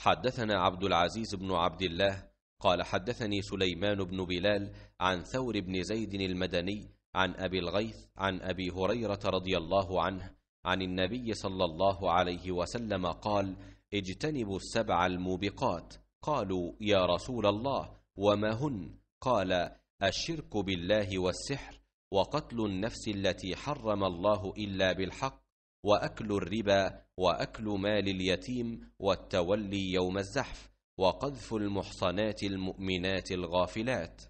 حدثنا عبد العزيز بن عبد الله قال حدثني سليمان بن بلال عن ثور بن زيد المدني عن أبي الغيث عن أبي هريرة رضي الله عنه عن النبي صلى الله عليه وسلم قال اجتنبوا السبع الموبقات قالوا يا رسول الله وما هن قال الشرك بالله والسحر وقتل النفس التي حرم الله إلا بالحق واكل الربا واكل مال اليتيم والتولي يوم الزحف وقذف المحصنات المؤمنات الغافلات